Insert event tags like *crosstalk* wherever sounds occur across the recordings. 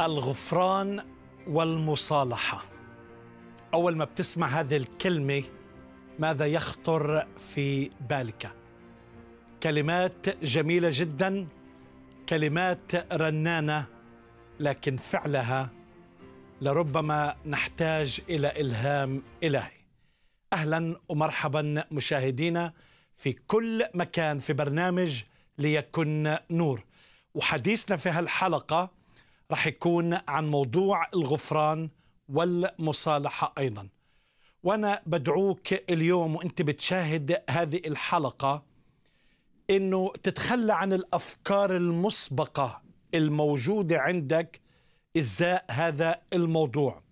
الغفران والمصالحة أول ما بتسمع هذه الكلمة ماذا يخطر في بالك كلمات جميلة جدا كلمات رنانة لكن فعلها لربما نحتاج إلى إلهام إلهي أهلا ومرحبا مشاهدينا في كل مكان في برنامج ليكن نور وحديثنا في هالحلقة رح يكون عن موضوع الغفران والمصالحة أيضا وأنا بدعوك اليوم وأنت بتشاهد هذه الحلقة أنه تتخلى عن الأفكار المسبقة الموجودة عندك إزاء هذا الموضوع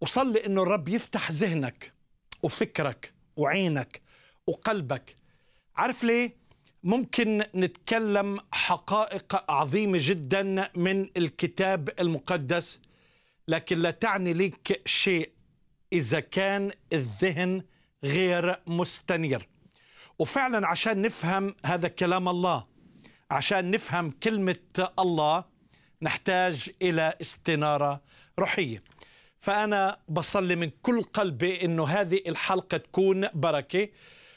وصلي أنه الرب يفتح ذهنك وفكرك وعينك وقلبك عارف ليه؟ ممكن نتكلم حقائق عظيمه جدا من الكتاب المقدس لكن لا تعني لك شيء اذا كان الذهن غير مستنير وفعلا عشان نفهم هذا كلام الله عشان نفهم كلمه الله نحتاج الى استناره روحيه فانا بصلي من كل قلبي انه هذه الحلقه تكون بركه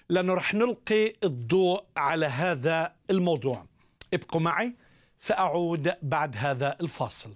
لأنه رح نلقي الضوء على هذا الموضوع ابقوا معي سأعود بعد هذا الفاصل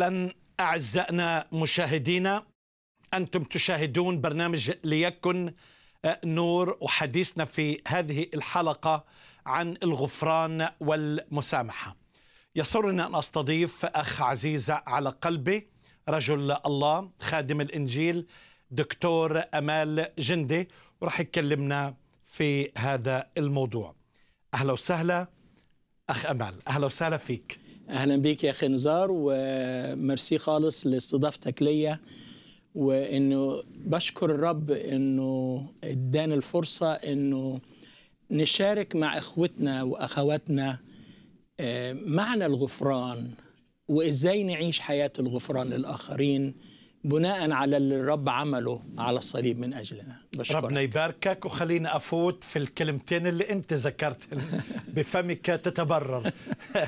وسهلا اعزائنا مشاهدينا انتم تشاهدون برنامج ليكن آه، نور وحديثنا في هذه الحلقه عن الغفران والمسامحه. يسرني ان استضيف اخ عزيز على قلبي رجل الله خادم الانجيل دكتور امال جندي وراح يكلمنا في هذا الموضوع. اهلا وسهلا اخ امال، اهلا وسهلا فيك. اهلا بيك يا اخي نزار وميرسي خالص لاستضافتك ليا وانه بشكر الرب انه اداني الفرصه انه نشارك مع اخوتنا واخواتنا آه، معنى الغفران وازاي نعيش حياه الغفران للاخرين بناء على اللي الرب عمله على الصليب من اجلنا بشكرك. ربنا يباركك وخلينا افوت في الكلمتين اللي انت ذكرت *laughs* بفمك تتبرر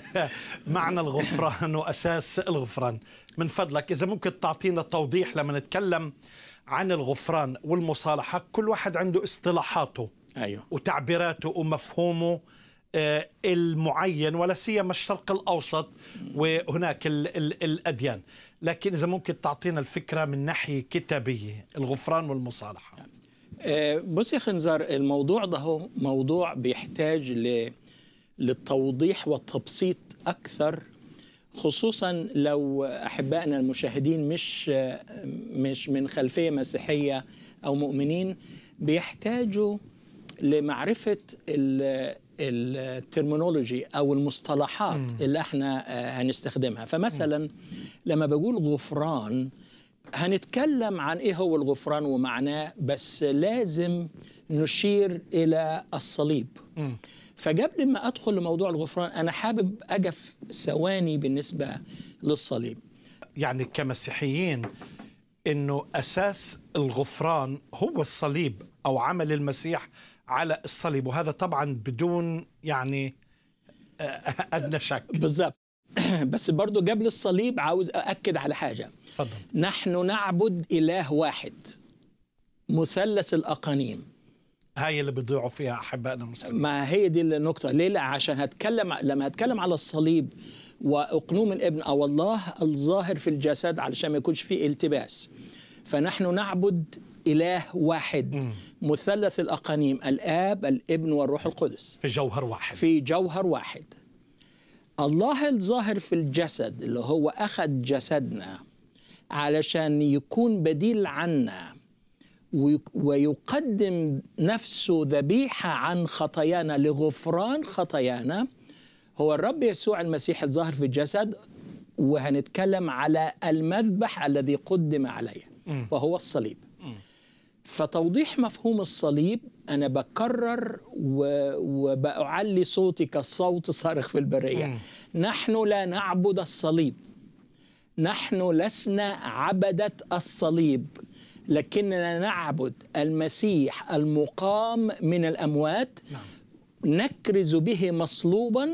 *laughs* معنى الغفران واساس الغفران من فضلك اذا ممكن تعطينا توضيح لما نتكلم عن الغفران والمصالحه كل واحد عنده اصطلاحاته ايوه وتعبيراته ومفهومه آه، المعين ولا سيما الشرق الاوسط وهناك الاديان لكن إذا ممكن تعطينا الفكرة من ناحية كتابية الغفران والمصالحة آه، بص يا خنزر الموضوع ده هو موضوع بيحتاج للتوضيح والتبسيط أكثر خصوصا لو أحبائنا المشاهدين مش مش من خلفية مسيحية أو مؤمنين بيحتاجوا لمعرفة ال... الترمينولوجي او المصطلحات مم. اللي احنا آه، هنستخدمها فمثلا لما بقول غفران هنتكلم عن ايه هو الغفران ومعناه بس لازم نشير الى الصليب مم. فقبل ما ادخل لموضوع الغفران انا حابب اقف ثواني بالنسبه للصليب يعني كمسيحيين انه اساس الغفران هو الصليب او عمل المسيح على الصليب وهذا طبعا بدون يعني آه، ادنى شك بالظبط *clears throat* بس برضو قبل الصليب عاوز أأكد على حاجة فضل. نحن نعبد إله واحد مثلث الأقانيم هاي اللي بيضيعوا فيها أحبائنا المسلمين ما هي دي النقطة ليه لا عشان هتكلم لما هتكلم على الصليب وأقنوم الابن أو الله الظاهر في الجسد علشان ما يكونش فيه التباس فنحن نعبد إله واحد مم. مثلث الأقانيم الآب الابن والروح القدس في جوهر واحد في جوهر واحد الله الظاهر في الجسد اللي هو أخذ جسدنا علشان يكون بديل عنا ويقدم نفسه ذبيحة عن خطايانا لغفران خطايانا هو الرب يسوع المسيح الظاهر في الجسد وهنتكلم على المذبح الذي قدم عليه وهو الصليب فتوضيح مفهوم الصليب انا بكرر وبأعلي صوتي كالصوت صارخ في البريه م. نحن لا نعبد الصليب نحن لسنا عبده الصليب لكننا نعبد المسيح المقام من الاموات نعم. نكرز به مصلوبا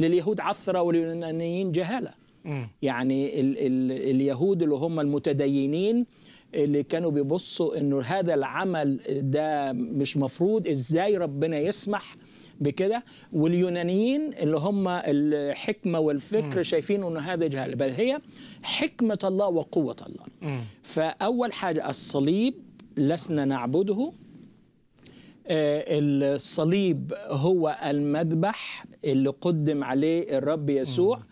لليهود عثره واليونانيين جهاله يعني ال ال اليهود اللي هم المتدينين اللي كانوا بيبصوا انه هذا العمل ده مش مفروض ازاي ربنا يسمح بكده واليونانيين اللي هم الحكمه والفكر م. شايفين انه هذا جهل بل هي حكمه الله وقوه الله م. فاول حاجه الصليب لسنا نعبده آه، الصليب هو المذبح اللي قدم عليه الرب يسوع م.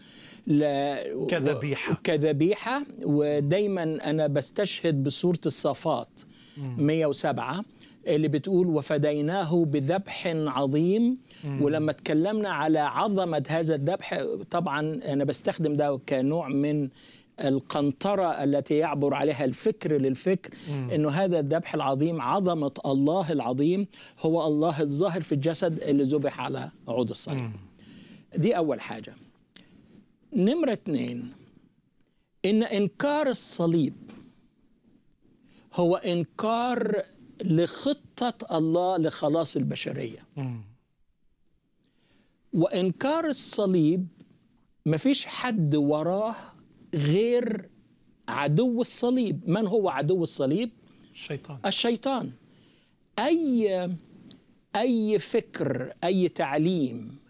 ل... كذبيحة كذبيحة ودايما أنا بستشهد بسورة الصفات 107 اللي بتقول وفديناه بذبح عظيم مم. ولما اتكلمنا على عظمة هذا الذبح طبعا أنا بستخدم ده كنوع من القنطرة التي يعبر عليها الفكر للفكر أنه هذا الذبح العظيم عظمة الله العظيم هو الله الظاهر في الجسد اللي ذبح على عود الصليب دي أول حاجة نمرة اثنين إن إنكار الصليب هو إنكار لخطة الله لخلاص البشرية وإنكار الصليب مفيش حد وراه غير عدو الصليب من هو عدو الصليب؟ الشيطان الشيطان أي أي فكر أي تعليم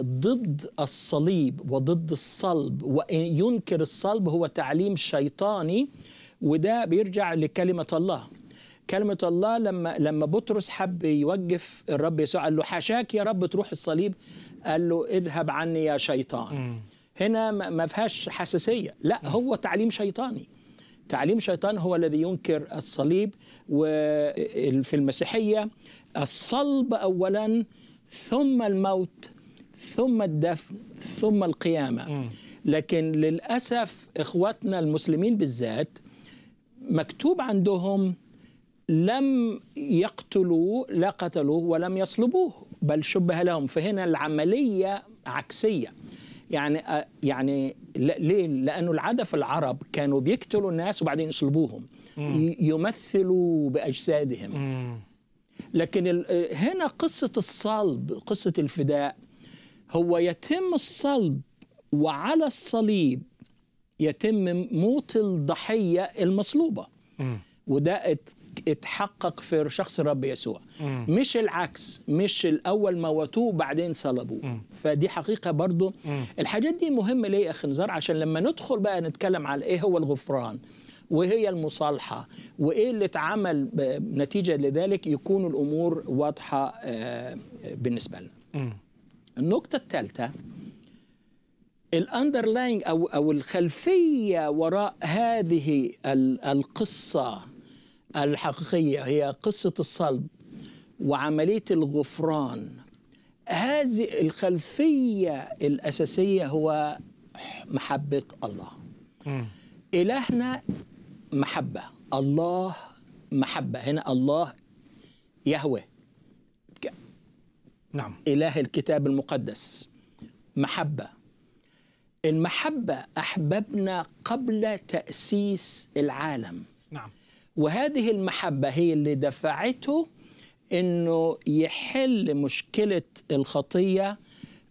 ضد الصليب وضد الصلب وينكر الصلب هو تعليم شيطاني وده بيرجع لكلمة الله كلمة الله لما لما بطرس حب يوقف الرب يسوع قال له حشاك يا رب تروح الصليب قال له اذهب عني يا شيطان م. هنا ما فيهاش حساسية لا م. هو تعليم شيطاني تعليم شيطان هو الذي ينكر الصليب وفي المسيحية الصلب أولا ثم الموت ثم الدفن ثم القيامة لكن للأسف إخواتنا المسلمين بالذات مكتوب عندهم لم يقتلوا لا قتلوه ولم يصلبوه بل شبه لهم فهنا العملية عكسية يعني يعني ليه؟ لأنه في العرب كانوا بيقتلوا الناس وبعدين يصلبوهم يمثلوا بأجسادهم لكن هنا قصة الصلب قصة الفداء هو يتم الصلب وعلى الصليب يتم موت الضحية المصلوبة وده اتحقق في شخص الرب يسوع مش العكس مش الأول موتوه بعدين صلبوه فدي حقيقة برضو الحاجات دي مهمة ليه يا أخي نزار عشان لما ندخل بقى نتكلم على إيه هو الغفران وهي المصالحة وإيه اللي اتعمل نتيجة لذلك يكون الأمور واضحة آه، بالنسبة لنا م. النقطة الثالثة الاندرلاينج او او الخلفيه وراء هذه القصه الحقيقيه هي قصه الصلب وعمليه الغفران هذه الخلفيه الاساسيه هو محبه الله م. الهنا محبه الله محبه هنا الله يهوه نعم إله الكتاب المقدس محبة المحبة أحببنا قبل تأسيس العالم نعم وهذه المحبة هي اللي دفعته أنه يحل مشكلة الخطية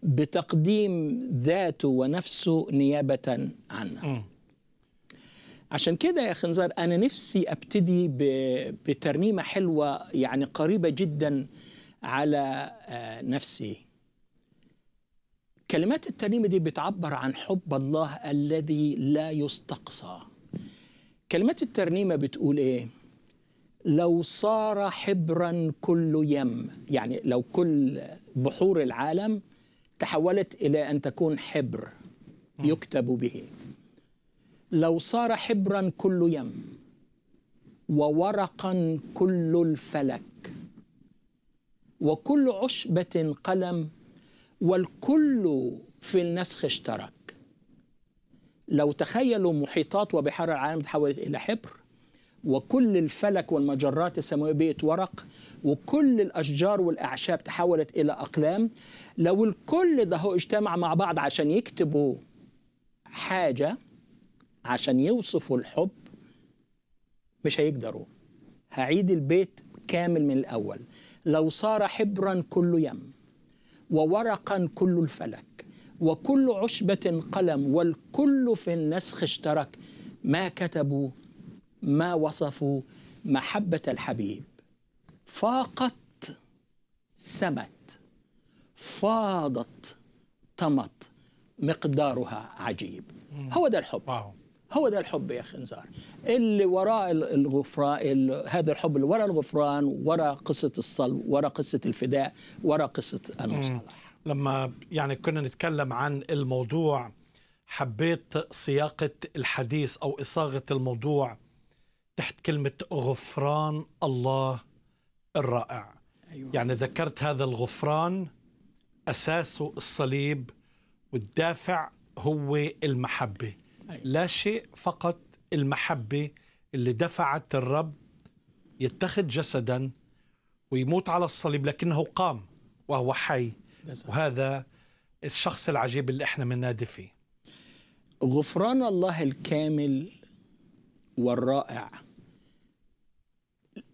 بتقديم ذاته ونفسه نيابة عنا م. عشان كده يا خنزار أنا نفسي أبتدي بترنيمة حلوة يعني قريبة جداً على آه، نفسه كلمات الترنيمة دي بتعبر عن حب الله الذي لا يستقصى كلمات الترنيمة بتقول إيه؟ لو صار حبرا كل يم يعني لو كل بحور العالم تحولت إلى أن تكون حبر يكتب به لو صار حبرا كل يم وورقا كل الفلك وكل عشبة قلم والكل في النسخ اشترك لو تخيلوا محيطات وبحار العالم تحولت إلى حبر وكل الفلك والمجرات السماوية بقت ورق وكل الأشجار والأعشاب تحولت إلى أقلام لو الكل ده هو اجتمع مع بعض عشان يكتبوا حاجة عشان يوصفوا الحب مش هيقدروا هعيد البيت كامل من الأول لو صار حبرا كل يم وورقا كل الفلك وكل عشبة قلم والكل في النسخ اشترك ما كتبوا ما وصفوا محبة الحبيب فاقت سمت فاضت طمت مقدارها عجيب هو ده الحب واو. هو ده الحب يا اخي خنزار اللي وراء الغفران هذا الحب اللي وراء الغفران وراء قصه الصلب وراء قصه الفداء وراء قصه المصالح لما يعني كنا نتكلم عن الموضوع حبيت صياغه الحديث او اصاغه الموضوع تحت كلمه غفران الله الرائع أيوة. يعني ذكرت هذا الغفران اساسه الصليب والدافع هو المحبه أيوة. لا شيء فقط المحبة اللي دفعت الرب يتخذ جسدا ويموت على الصليب لكنه قام وهو حي وهذا الشخص العجيب اللي احنا بننادي فيه غفران الله الكامل والرائع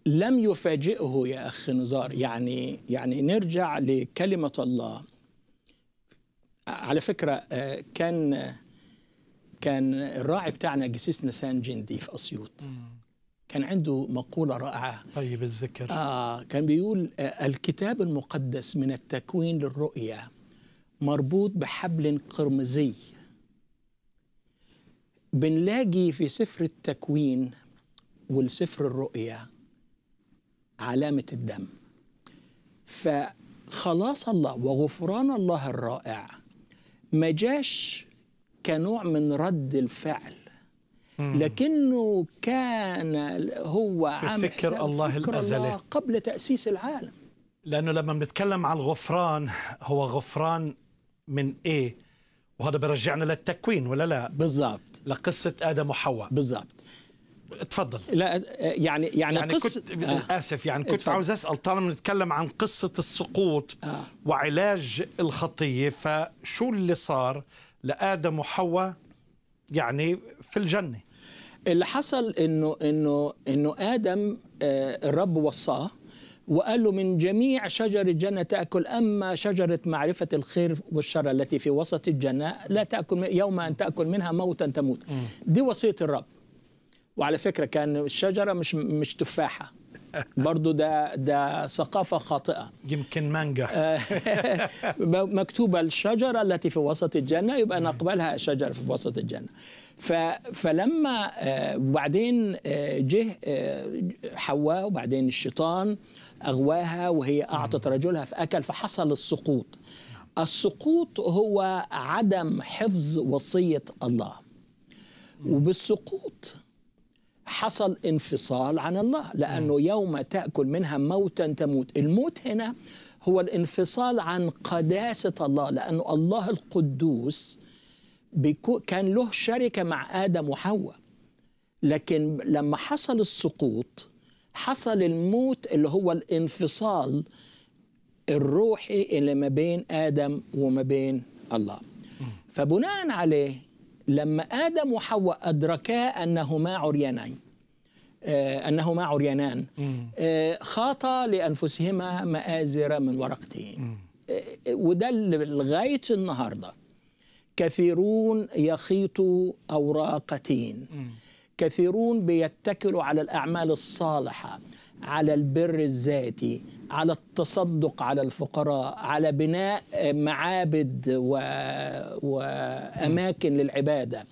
لم يفاجئه يا اخ نزار يعني يعني نرجع لكلمه الله على فكره آه، كان كان الراعي بتاعنا جسيس نسان جندي في اسيوط كان عنده مقوله رائعه طيب الذكر اه كان بيقول آه الكتاب المقدس من التكوين للرؤيا مربوط بحبل قرمزي بنلاقي في سفر التكوين والسفر الرؤيا علامه الدم فخلاص الله وغفران الله الرائع ما جاش كنوع من رد الفعل لكنه كان هو عامل في فكر الله فكر الأزلي الله قبل تأسيس العالم لأنه لما بنتكلم عن الغفران هو غفران من إيه وهذا بيرجعنا للتكوين ولا لا بالضبط لقصة آدم وحواء بالضبط تفضل لا آه، يعني يعني, يعني قصة كنت آه. آسف يعني كنت اتفضل. عاوز أسأل طالما بنتكلم عن قصة السقوط آه. وعلاج الخطية فشو اللي صار لادم وحواء يعني في الجنه اللي حصل انه انه انه ادم آه، الرب وصاه وقال له من جميع شجر الجنة تأكل أما شجرة معرفة الخير والشر التي في وسط الجنة لا تأكل يوم أن تأكل منها موتا تموت دي وصية الرب وعلى فكرة كان الشجرة مش مش تفاحة برضو ده ده ثقافة خاطئة يمكن مانجا *laughs* مكتوبة الشجرة التي في وسط الجنة يبقى نقبلها شجرة في وسط الجنة فلما آه، وبعدين آه، جه آه، حواء وبعدين الشيطان أغواها وهي أعطت رجلها فأكل فحصل السقوط السقوط هو عدم حفظ وصية الله وبالسقوط حصل انفصال عن الله لأنه يوم تأكل منها موتا تموت الموت هنا هو الانفصال عن قداسة الله لأنه الله القدوس كان له شركة مع آدم وحواء لكن لما حصل السقوط حصل الموت اللي هو الانفصال الروحي اللي ما بين آدم وما بين الله فبناء عليه لما آدم وحواء أدركا أنهما عريانين آه، أنهما عريانان آه، خاطا لأنفسهما مآزر من ورقتين آه، وده لغاية النهاردة كثيرون يخيطوا أوراقتين كثيرون بيتكلوا على الأعمال الصالحة على البر الذاتي على التصدق على الفقراء على بناء معابد و... واماكن للعباده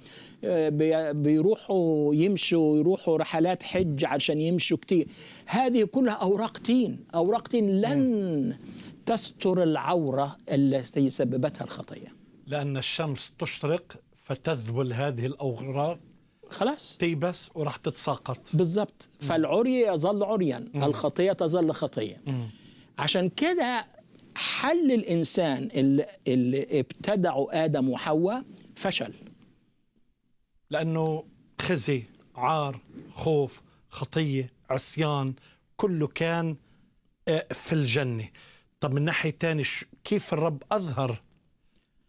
آه، بيروحوا يمشوا يروحوا رحلات حج عشان يمشوا كتير هذه كلها اوراق تين اوراق تين لن تستر العوره التي سببتها الخطيه لان الشمس تشرق فتذبل هذه الاوراق خلاص تيبس وراح تتساقط بالضبط فالعري يظل عريا الخطيه تظل خطيه مم. عشان كده حل الانسان اللي, اللي ابتدعوا ادم وحواء فشل لانه خزي عار خوف خطيه عصيان كله كان آه، في الجنه طب من ناحيه ثانيه كيف الرب اظهر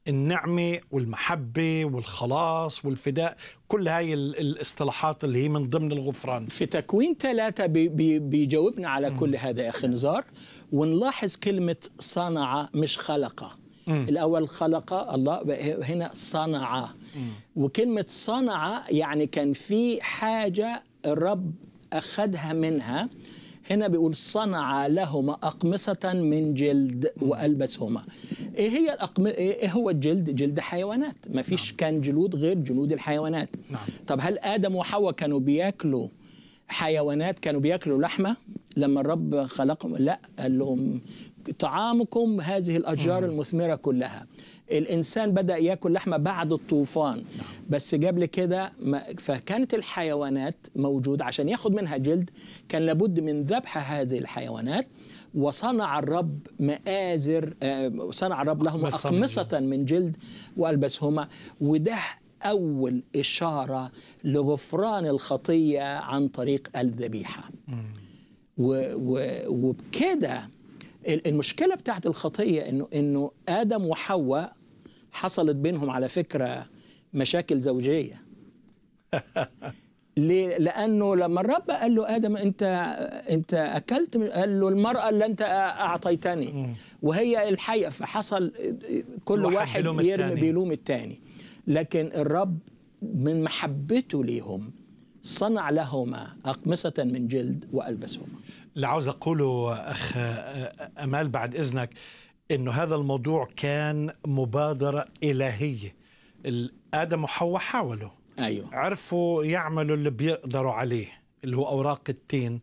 النعمة والمحبة والخلاص والفداء كل هاي الاصطلاحات اللي هي من ضمن الغفران في تكوين ثلاثة بي بي بيجاوبنا على كل هذا يا أخي نزار ونلاحظ كلمة صنع مش خلقه الأول خلق الله هنا صنع وكلمة صنع يعني كان في حاجة الرب أخذها منها هنا بيقول صنع لهما أقمصة من جلد وألبسهما إيه هي الأقم... إيه هو الجلد؟ جلد حيوانات ما فيش نعم. كان جلود غير جلود الحيوانات نعم. طب هل آدم وحواء كانوا بياكلوا حيوانات كانوا بياكلوا لحمة لما الرب خلقهم لا قال لهم طعامكم هذه الأشجار المثمرة كلها الإنسان بدأ يأكل لحمة بعد الطوفان نعم. بس قبل كده فكانت الحيوانات موجودة عشان ياخد منها جلد كان لابد من ذبح هذه الحيوانات وصنع الرب مآزر آه، صنع الرب لهم أقمصة من جلد وألبسهما وده أول إشارة لغفران الخطية عن طريق الذبيحة وبكده المشكله بتاعت الخطيه انه انه ادم وحواء حصلت بينهم على فكره مشاكل زوجيه *laughs* ليه؟ لانه لما الرب قال له ادم انت انت اكلت قال له المراه اللي انت اعطيتني وهي الحقيقه فحصل كل واحد بيلوم يرمي بيلوم الثاني لكن الرب من محبته ليهم صنع لهما اقمصه من جلد والبسهما اللي عاوز اقوله اخ امال بعد اذنك انه هذا الموضوع كان مبادره الهيه ادم وحواء حاولوا ايوه عرفوا يعملوا اللي بيقدروا عليه اللي هو اوراق التين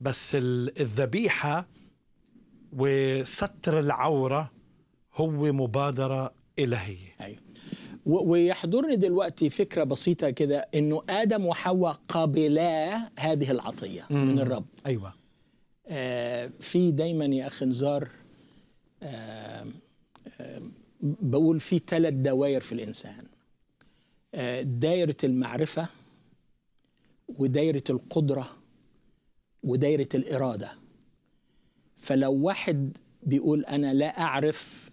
بس الذبيحه وستر العوره هو مبادره الهيه ايوه ويحضرني دلوقتي فكرة بسيطة كده أنه آدم وحواء قابلا هذه العطية من الرب أيوة آه، في دايما يا اخي نزار آه، آه، بقول في ثلاث دواير في الانسان دايره المعرفه ودايره القدره ودايره الاراده فلو واحد بيقول انا لا اعرف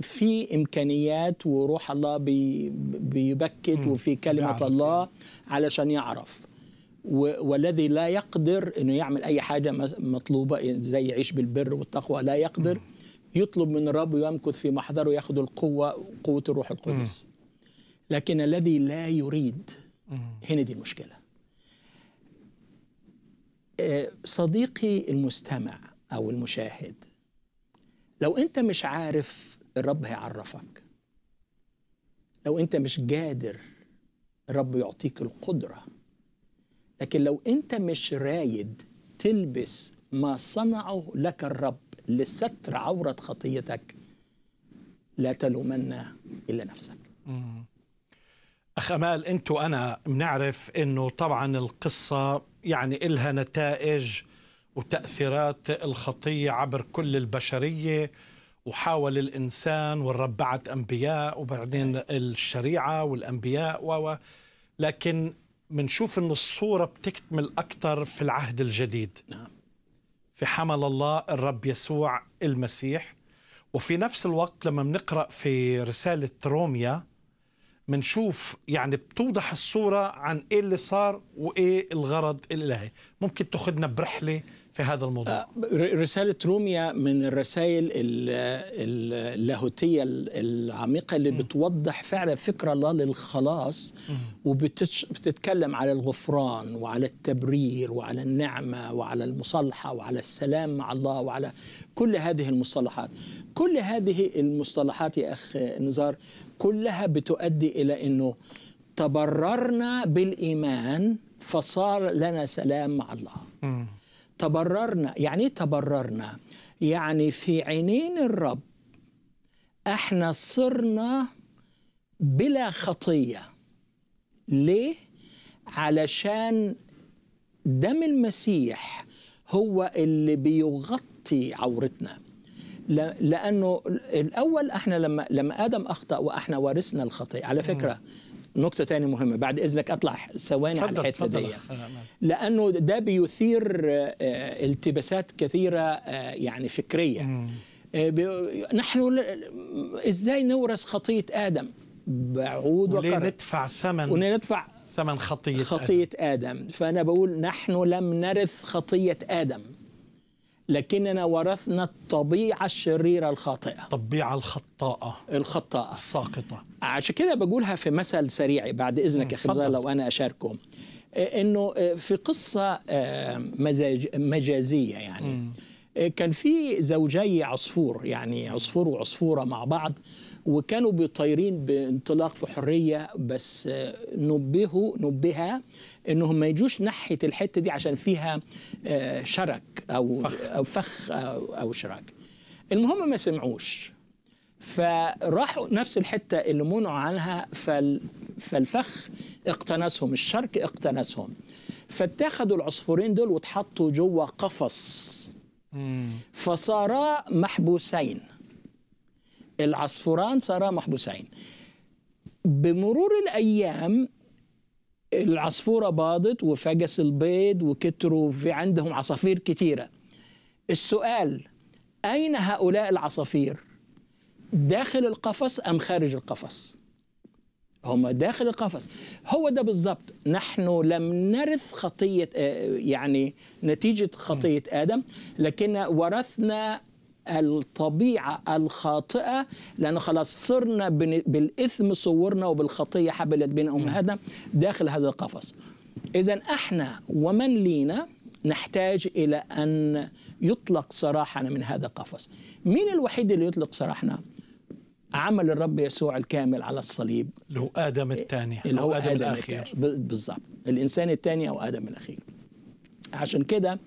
في امكانيات وروح الله بيبكت وفي كلمه الله علشان يعرف والذي لا يقدر انه يعمل اي حاجه مطلوبه زي يعيش بالبر والتقوى لا يقدر يطلب من الرب ويمكث في محضره ياخذ القوه قوه الروح القدس لكن الذي لا يريد هنا دي المشكله آه، صديقي المستمع او المشاهد لو انت مش عارف الرب هيعرفك لو انت مش قادر الرب يعطيك القدره لكن لو انت مش رايد تلبس ما صنعه لك الرب لستر عورة خطيتك لا تلومن إلا نفسك أخ أمال أنت وأنا بنعرف أنه طبعا القصة يعني إلها نتائج وتأثيرات الخطية عبر كل البشرية وحاول الإنسان والرب بعث أنبياء وبعدين الشريعة والأنبياء و لكن منشوف أن الصورة بتكتمل أكثر في العهد الجديد نعم. في حمل الله الرب يسوع المسيح وفي نفس الوقت لما بنقرأ في رسالة روميا منشوف يعني بتوضح الصورة عن إيه اللي صار وإيه الغرض الإلهي ممكن تأخذنا برحلة في هذا الموضوع آه، رسالة روميا من الرسائل اللاهوتية العميقة اللي م. بتوضح فعلا فكرة الله للخلاص وبتتكلم على الغفران وعلى التبرير وعلى النعمة وعلى المصالحة وعلى السلام مع الله وعلى كل هذه المصطلحات كل هذه المصطلحات يا أخ نزار كلها بتؤدي إلى أنه تبررنا بالإيمان فصار لنا سلام مع الله م. تبررنا يعني ايه تبررنا يعني في عينين الرب احنا صرنا بلا خطيه ليه علشان دم المسيح هو اللي بيغطي عورتنا لانه الاول احنا لما لما ادم اخطا واحنا ورثنا الخطيه على فكره نقطة تانية مهمة بعد إذنك أطلع ثواني على الحتة دي لأنه ده بيثير آه، التباسات كثيرة آه، يعني فكرية آه، نحن إزاي نورث خطية آدم بعود وكرم ندفع ثمن وندفع ثمن خطية خطية آدم. آدم فأنا بقول نحن لم نرث خطية آدم لكننا ورثنا الطبيعة الشريرة الخاطئة الطبيعة الخطاءة الخطاءة الساقطة عشان كده بقولها في مثل سريع بعد اذنك يا خبزه لو انا اشاركه آه، انه آه، في قصه آه، مزاج مجازيه يعني كان في زوجي عصفور يعني عصفور وعصفوره مع بعض وكانوا بيطيرين بانطلاق في حريه بس نبهوا نبها انهم ما يجوش ناحيه الحته دي عشان فيها شرك او فخ او فخ او, أو شراك المهم ما سمعوش فراحوا نفس الحتة اللي منعوا عنها فال فالفخ اقتنسهم الشرك اقتنسهم فاتخذوا العصفورين دول واتحطوا جوه قفص فصارا محبوسين العصفوران صارا محبوسين بمرور الأيام العصفورة باضت وفجس البيض وكتروا في عندهم عصافير كتيرة السؤال أين هؤلاء العصافير؟ داخل القفص أم خارج القفص هم داخل القفص هو ده بالضبط نحن لم نرث خطية آه، يعني نتيجة خطية آدم لكن ورثنا الطبيعة الخاطئة لأن خلاص صرنا بالإثم صورنا وبالخطية حبلت بين أمهاتنا داخل هذا القفص إذا احنا ومن لينا نحتاج إلى أن يطلق سراحنا من هذا القفص مين الوحيد اللي يطلق سراحنا؟ عمل الرب يسوع الكامل على الصليب اللي هو آدم الثاني اللي هو آدم, آدم الأخير بالظبط الإنسان الثاني أو آدم الأخير عشان كده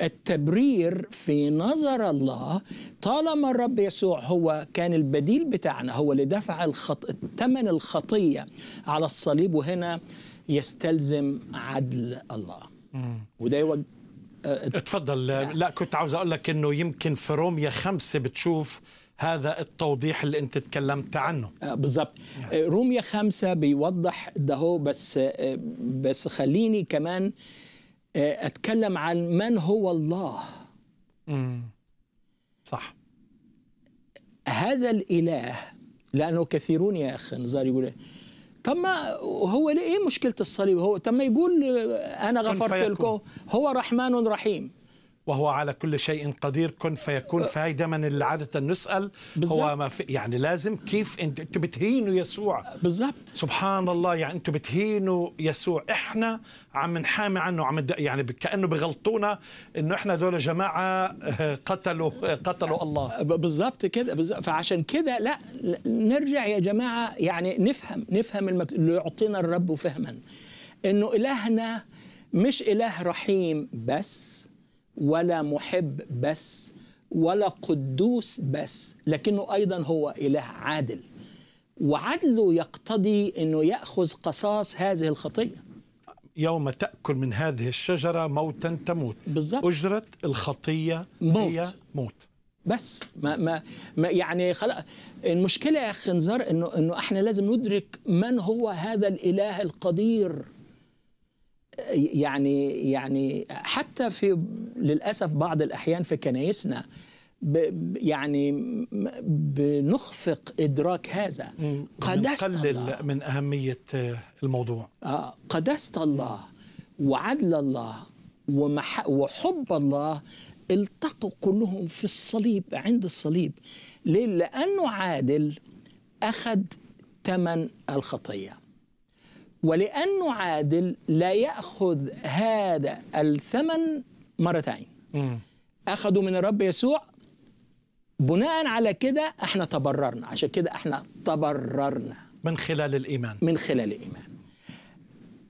التبرير في نظر الله طالما الرب يسوع هو كان البديل بتاعنا هو اللي دفع الخط... ثمن الخطية على الصليب وهنا يستلزم عدل الله وده هو... آه، اتفضل آه. لا كنت عاوز اقول لك انه يمكن في روميا خمسة بتشوف هذا التوضيح اللي انت تكلمت عنه آه، بالضبط آه، روميا خمسة بيوضح ده هو بس آه، بس خليني كمان اتكلم عن من هو الله امم صح هذا الاله لانه كثيرون يا اخي نزار يقول إيه. طب ما هو ليه ايه مشكله الصليب هو طب ما يقول انا غفرت لكم هو رحمن رحيم وهو على كل شيء قدير كن فيكون أه. فهي دايما اللي عاده نسال بالزبط. هو ما في يعني لازم كيف انتم بتهينوا يسوع بالظبط سبحان الله يعني انتم بتهينوا يسوع احنا عم نحامي عنه عم يعني كانه بغلطونا انه احنا دول جماعه آه، قتلوا آه، قتلوا الله بالظبط كده فعشان كده لا نرجع يا جماعه يعني نفهم نفهم المك... اللي يعطينا الرب فهما انه الهنا مش اله رحيم بس ولا محب بس ولا قدوس بس لكنه ايضا هو اله عادل وعدله يقتضي انه ياخذ قصاص هذه الخطيه يوم تأكل من هذه الشجرة موتا تموت بالزبط. أجرة الخطية موت. هي موت بس ما ما, ما يعني خلق المشكلة يا أخي نزار إنه إنه إحنا لازم ندرك من هو هذا الإله القدير يعني يعني حتى في للاسف بعض الاحيان في كنايسنا يعني بنخفق ادراك هذا قداسه الله من اهميه الموضوع آه قداسه الله وعدل الله ومح وحب الله التقوا كلهم في الصليب عند الصليب ليه؟ لانه عادل اخذ ثمن الخطيه ولأنه عادل لا يأخذ هذا الثمن مرتين أخذوا من الرب يسوع بناء على كده احنا تبررنا عشان كده احنا تبررنا من خلال الإيمان من خلال الإيمان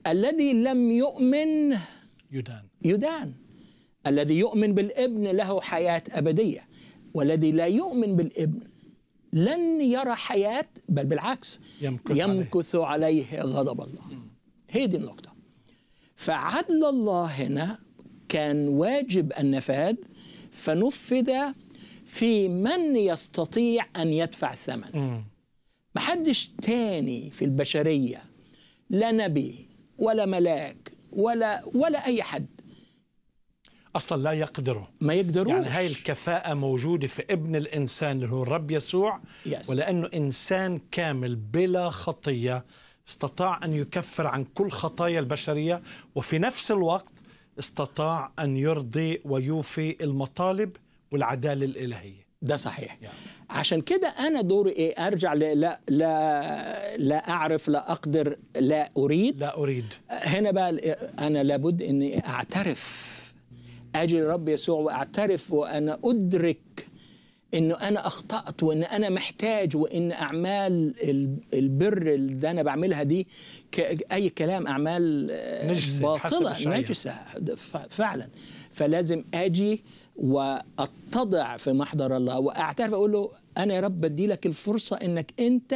الذي لم يؤمن يدان يدان الذي يؤمن بالابن له حياة أبدية والذي لا يؤمن بالابن لن يرى حياة بل بالعكس يمكث, يمكث عليه. عليه غضب الله هي دي النقطة فعدل الله هنا كان واجب النفاذ فنفذ في من يستطيع أن يدفع الثمن محدش تاني في البشرية لا نبي ولا ملاك ولا ولا أي حد اصلا لا يقدروا ما يقدروا يعني هاي الكفاءه موجوده في ابن الانسان اللي هو الرب يسوع يس. ولانه انسان كامل بلا خطيه استطاع ان يكفر عن كل خطايا البشريه وفي نفس الوقت استطاع ان يرضي ويوفي المطالب والعداله الالهيه ده صحيح يعني. عشان كده انا دوري ايه ارجع لا لا لا اعرف لا اقدر لا اريد لا اريد هنا بقى انا لابد اني اعترف اجي للرب يسوع واعترف وانا ادرك انه انا اخطات وان انا محتاج وان اعمال البر اللي انا بعملها دي اي كلام اعمال آه، نجسة باطله نجسه فعلا فلازم اجي واتضع في محضر الله واعترف اقول له انا يا رب بدي لك الفرصه انك انت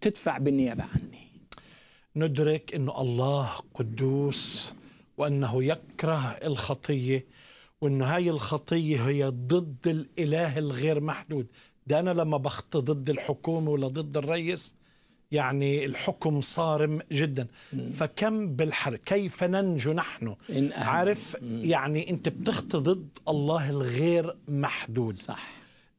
تدفع بالنيابه عني ندرك انه الله قدوس وأنه يكره الخطية وأن هاي الخطية هي ضد الإله الغير محدود ده أنا لما بخط ضد الحكومة ولا ضد الرئيس يعني الحكم صارم جدا مم. فكم بالحر كيف ننجو نحن إن عارف مم. يعني انت بتخطي ضد الله الغير محدود صح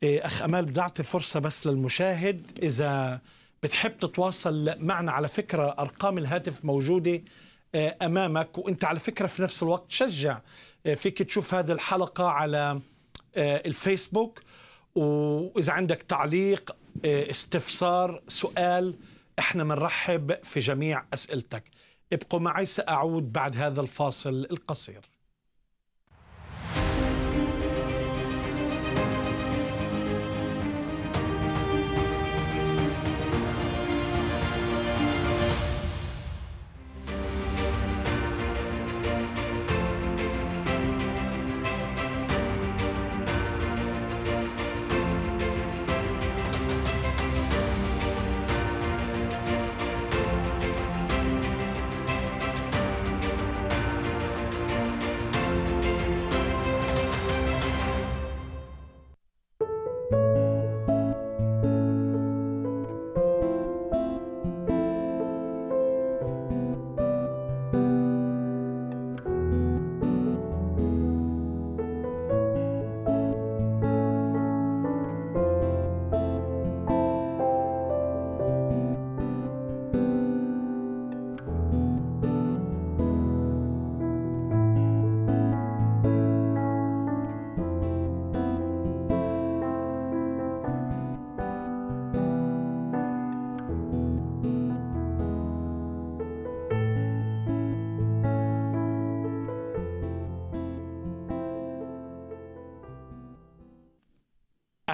إيه، اخ امال بدي اعطي فرصه بس للمشاهد اذا بتحب تتواصل معنا على فكره ارقام الهاتف موجوده آه، امامك وانت على فكره في نفس الوقت شجع آه، فيك تشوف هذه الحلقه على آه، الفيسبوك واذا عندك تعليق استفسار سؤال احنا بنرحب في جميع اسئلتك ابقوا معي ساعود بعد هذا الفاصل القصير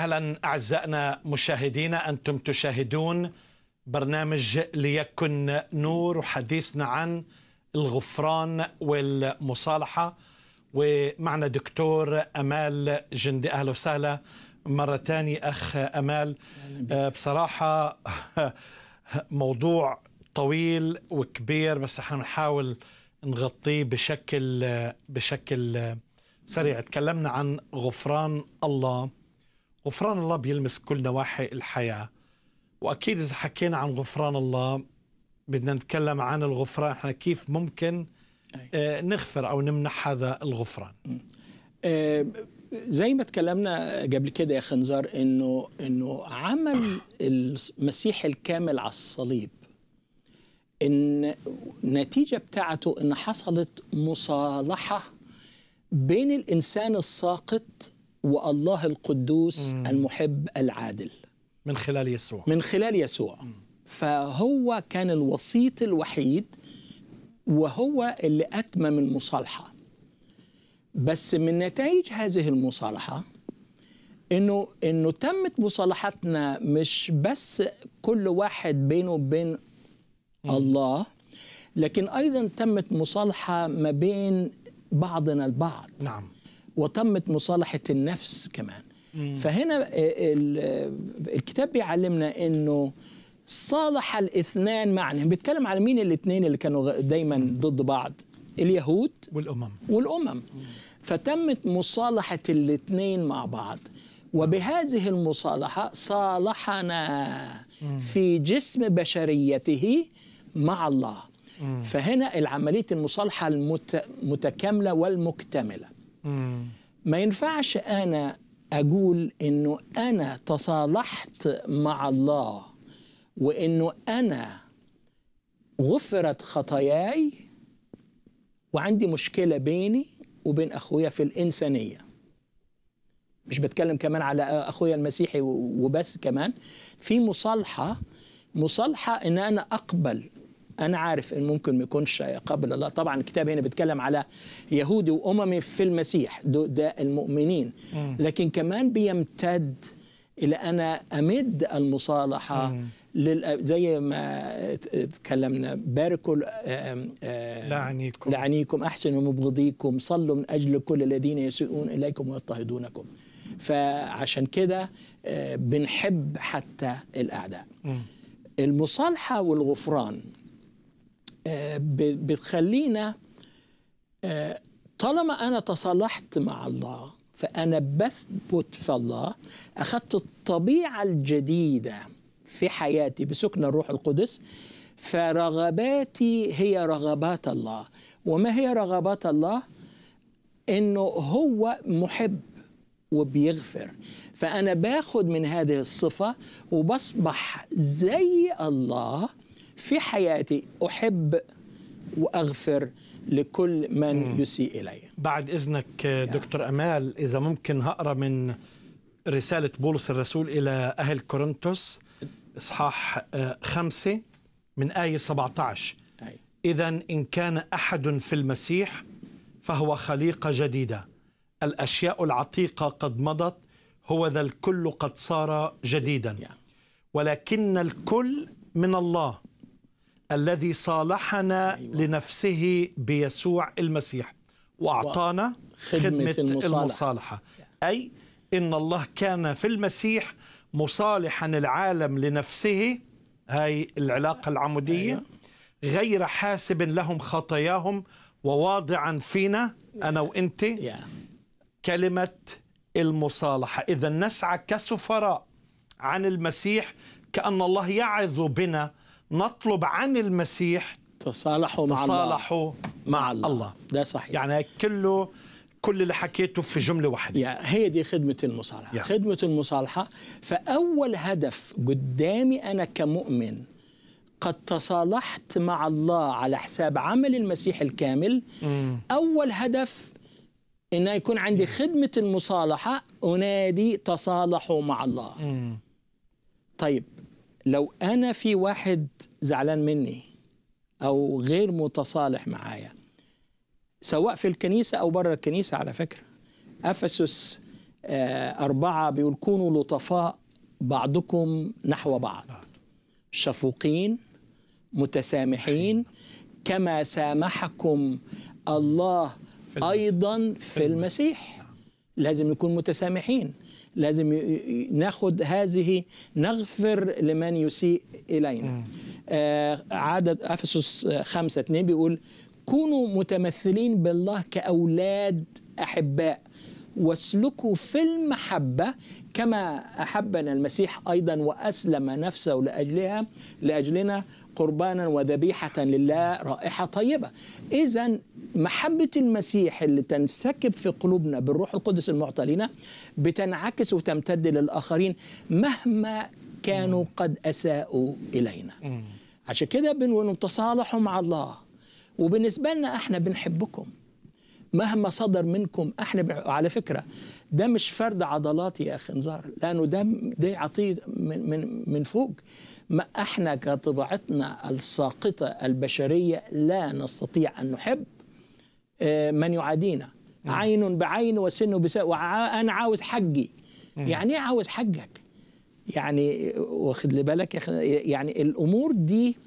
اهلا اعزائنا مشاهدينا انتم تشاهدون برنامج ليكن نور وحديثنا عن الغفران والمصالحه ومعنا دكتور امال جندي اهلا وسهلا مره ثانيه اخ امال آه، بصراحه *laughs* موضوع طويل وكبير بس احنا بنحاول نغطيه بشكل بشكل سريع تكلمنا عن غفران الله غفران الله بيلمس كل نواحي الحياة وأكيد إذا حكينا عن غفران الله بدنا نتكلم عن الغفران احنا كيف ممكن آه، نغفر أو نمنح هذا الغفران آه، زي ما تكلمنا قبل كده يا خنزار انه انه عمل المسيح الكامل على الصليب ان النتيجه بتاعته ان حصلت مصالحه بين الانسان الساقط والله القدوس مم. المحب العادل من خلال يسوع من خلال يسوع مم. فهو كان الوسيط الوحيد وهو اللي أتمم المصالحة بس من نتائج هذه المصالحة إنه إنه تمت مصالحتنا مش بس كل واحد بينه وبين الله لكن أيضا تمت مصالحة ما بين بعضنا البعض نعم وتمت مصالحه النفس كمان مم. فهنا آه، آه، الكتاب بيعلمنا انه صالح الاثنان معا بيتكلم على مين الاثنين اللي كانوا دايما ضد بعض اليهود والامم والامم فتمت مصالحه الاثنين مع بعض وبهذه المصالحه صالحنا في جسم بشريته مع الله فهنا العمليه المصالحه المتكامله والمكتمله ما ينفعش أنا أقول إنه أنا تصالحت مع الله وإنه أنا غفرت خطاياي وعندي مشكلة بيني وبين أخويا في الإنسانية مش بتكلم كمان على أخويا المسيحي وبس كمان في مصالحة مصالحة إن أنا أقبل انا عارف ان ممكن ما يكونش قبل الله طبعا الكتاب هنا بيتكلم على يهودي واممي في المسيح ده المؤمنين لكن كمان بيمتد الى انا امد المصالحه لل... زي ما تكلمنا باركوا آه، آه، لعنيكم لعنيكم احسنوا مبغضيكم صلوا من اجل كل الذين يسيئون اليكم ويضطهدونكم فعشان كده آه، بنحب حتى الاعداء المصالحه والغفران بتخلينا آه، طالما أنا تصالحت مع الله فأنا بثبت في الله أخذت الطبيعة الجديدة في حياتي بسكن الروح القدس فرغباتي هي رغبات الله وما هي رغبات الله انه هو محب وبيغفر فانا باخد من هذه الصفه وبصبح زي الله في حياتي أحب وأغفر لكل من يسيء إلي بعد إذنك آه، دكتور أمال إذا ممكن هقرأ من رسالة بولس الرسول إلى أهل كورنثوس إصحاح آه، خمسة من آية 17 إذا إن كان أحد في المسيح فهو خليقة جديدة الأشياء العتيقة قد مضت هو ذا الكل قد صار جديدا ولكن الكل من الله الذي صالحنا أيوة. لنفسه بيسوع المسيح وأعطانا خدمة, خدمة المصالحة. أي إن الله كان في المسيح مصالحا العالم لنفسه هاي العلاقة العمودية أيوة. غير حاسب لهم خطاياهم وواضعا فينا أنا وإنت كلمة المصالحة إذا نسعى كسفراء عن المسيح كأن الله يعظ بنا نطلب عن المسيح تصالحوا مع تصالحوا مع, مع الله. الله ده صحيح يعني كله كل اللي حكيته في جمله واحده يعني هي دي خدمه المصالحه يعني. خدمه المصالحه فاول هدف قدامي انا كمؤمن قد تصالحت مع الله على حساب عمل المسيح الكامل م. اول هدف ان يكون عندي خدمه المصالحه انادي تصالحوا مع الله م. طيب لو انا في واحد زعلان مني او غير متصالح معايا سواء في الكنيسه او بره الكنيسه على فكره افسس آه، أربعة بيقول كونوا لطفاء بعضكم نحو بعض نعم. شفوقين متسامحين كما سامحكم الله أيضا في المسيح نعم. لازم نكون متسامحين لازم ناخد هذه نغفر لمن يسيء إلينا آه عدد أفسس آه، خمسة 2 بيقول كونوا متمثلين بالله كأولاد أحباء واسلكوا في المحبة كما أحبنا المسيح أيضا وأسلم نفسه لأجلها لأجلنا قربانا وذبيحة لله رائحة طيبة إذا محبة المسيح اللي تنسكب في قلوبنا بالروح القدس المعطى لنا بتنعكس وتمتد للآخرين مهما كانوا قد أساءوا إلينا عشان كده بنقول تصالحوا مع الله وبالنسبة لنا احنا بنحبكم مهما صدر منكم احنا على فكره ده مش فرد عضلاتي يا اخي نزار لانه ده ده عطيه من من من فوق ما احنا كطبيعتنا الساقطه البشريه لا نستطيع ان نحب آه، من يعادينا نعم. عين بعين وسن بسن انا عاوز حجي نعم. يعني ايه عاوز حجك يعني واخد لي بالك يعني الامور دي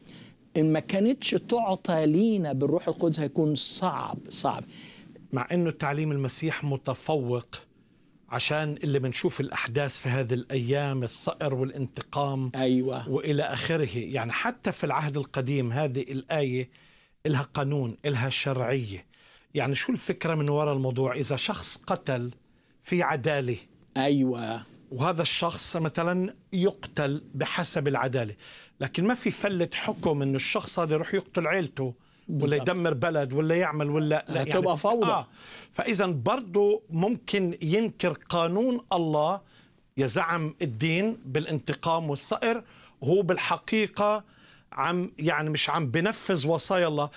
ان ما كانتش تعطى لينا بالروح القدس هيكون صعب صعب مع انه التعليم المسيح متفوق عشان اللي بنشوف الأحداث في هذه الأيام الثأر والانتقام أيوة وإلى آخره يعني حتى في العهد القديم هذه الآية إلها قانون إلها شرعية يعني شو الفكرة من وراء الموضوع إذا شخص قتل في عدالة أيوة وهذا الشخص مثلا يقتل بحسب العدالة لكن ما في فلة حكم انه الشخص هذا يروح يقتل عيلته ولا يدمر بلد ولا يعمل ولا لا آه، يعني تبقى فوضى آه فاذا برضه ممكن ينكر قانون الله يزعم الدين بالانتقام والثأر هو بالحقيقة عم يعني مش عم بنفذ وصايا الله